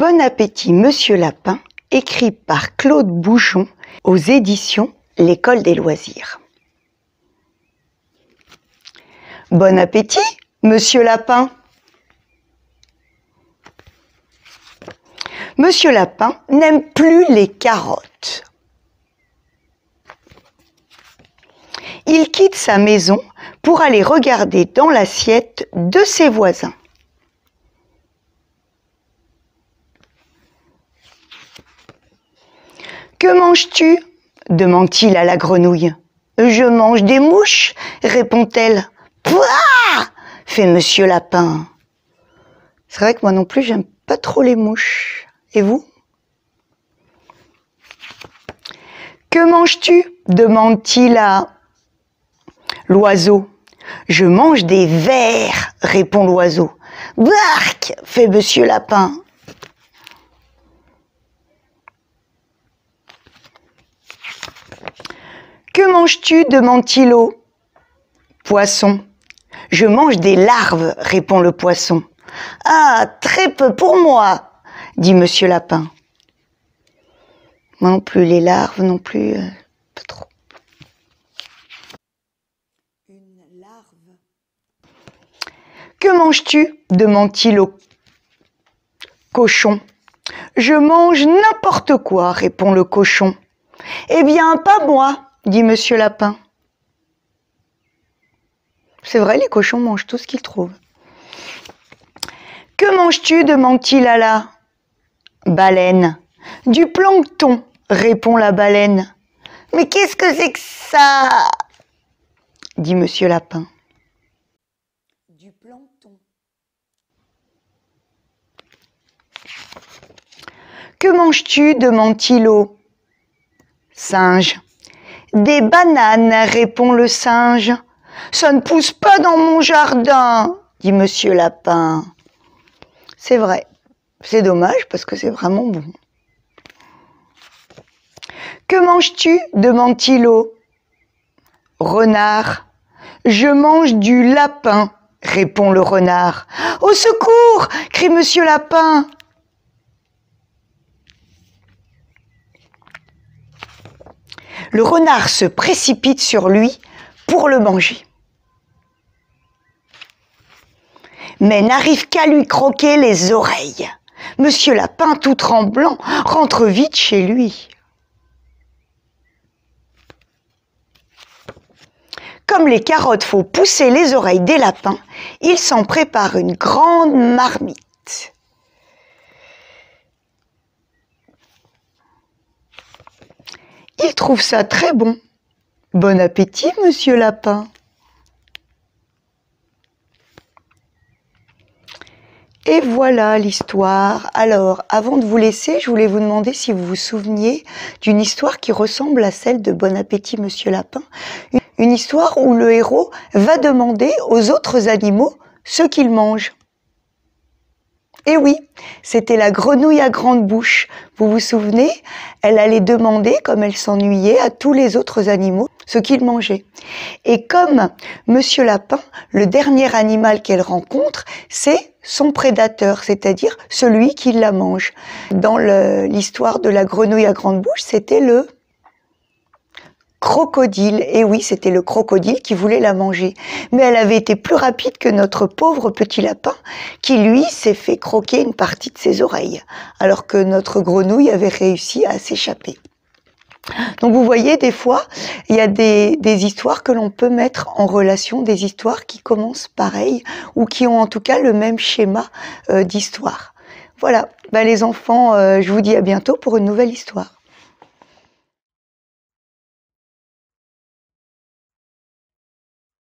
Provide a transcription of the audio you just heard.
Bon appétit Monsieur Lapin, écrit par Claude Bouchon aux éditions L'École des loisirs. Bon appétit Monsieur Lapin. Monsieur Lapin n'aime plus les carottes. Il quitte sa maison pour aller regarder dans l'assiette de ses voisins. Que manges-tu demande-t-il à la grenouille. Je mange des mouches, répond-elle. Pouah fait monsieur Lapin. C'est vrai que moi non plus, j'aime pas trop les mouches. Et vous Que manges-tu demande-t-il à l'oiseau. Je mange des vers, répond l'oiseau. Bark fait monsieur Lapin. Que manges tu de t poisson. Je mange des larves, répond le poisson. Ah, très peu pour moi, dit monsieur Lapin. non plus, les larves non plus, euh, pas trop. Une larve. Que manges-tu demande-t-il au cochon. Je mange n'importe quoi, répond le cochon. Eh bien, pas moi, dit Monsieur Lapin. C'est vrai, les cochons mangent tout ce qu'ils trouvent. Que manges-tu demande-t-il à la baleine. Du plancton, répond la baleine. Mais qu'est-ce que c'est que ça dit Monsieur Lapin. Du plancton. Que manges-tu demande-t-il au singe. Des bananes, répond le singe. Ça ne pousse pas dans mon jardin, dit monsieur Lapin. C'est vrai. C'est dommage parce que c'est vraiment bon. Que manges-tu demande-t-il au renard. Je mange du lapin, répond le renard. Au secours crie monsieur Lapin. le renard se précipite sur lui pour le manger. Mais n'arrive qu'à lui croquer les oreilles. Monsieur Lapin, tout tremblant, rentre vite chez lui. Comme les carottes font pousser les oreilles des lapins, il s'en prépare une grande marmite. trouve ça très bon. Bon appétit, monsieur Lapin. Et voilà l'histoire. Alors, avant de vous laisser, je voulais vous demander si vous vous souveniez d'une histoire qui ressemble à celle de Bon appétit Monsieur Lapin. Une histoire où le héros va demander aux autres animaux ce qu'ils mangent. Et eh oui, c'était la grenouille à grande bouche. Vous vous souvenez Elle allait demander, comme elle s'ennuyait, à tous les autres animaux ce qu'ils mangeaient. Et comme Monsieur Lapin, le dernier animal qu'elle rencontre, c'est son prédateur, c'est-à-dire celui qui la mange. Dans l'histoire de la grenouille à grande bouche, c'était le crocodile. Et oui, c'était le crocodile qui voulait la manger. Mais elle avait été plus rapide que notre pauvre petit lapin, qui lui s'est fait croquer une partie de ses oreilles, alors que notre grenouille avait réussi à s'échapper. Donc vous voyez, des fois, il y a des, histoires que l'on peut mettre en relation, des histoires qui commencent pareilles ou qui ont en tout cas le même schéma euh, d'histoire. Voilà, ben, les enfants, euh, je vous dis à bientôt pour une nouvelle histoire.